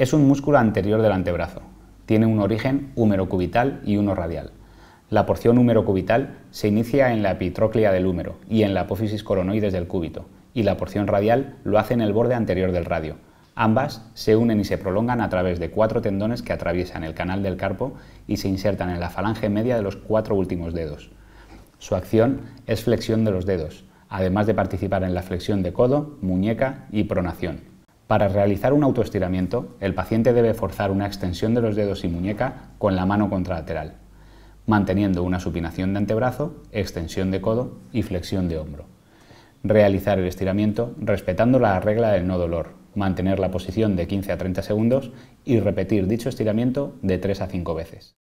Es un músculo anterior del antebrazo. Tiene un origen húmero-cubital y uno radial. La porción húmero-cubital se inicia en la epitróclea del húmero y en la apófisis coronoides del cúbito, y la porción radial lo hace en el borde anterior del radio. Ambas se unen y se prolongan a través de cuatro tendones que atraviesan el canal del carpo y se insertan en la falange media de los cuatro últimos dedos. Su acción es flexión de los dedos, además de participar en la flexión de codo, muñeca y pronación. Para realizar un autoestiramiento, el paciente debe forzar una extensión de los dedos y muñeca con la mano contralateral, manteniendo una supinación de antebrazo, extensión de codo y flexión de hombro. Realizar el estiramiento respetando la regla del no dolor, mantener la posición de 15 a 30 segundos y repetir dicho estiramiento de 3 a 5 veces.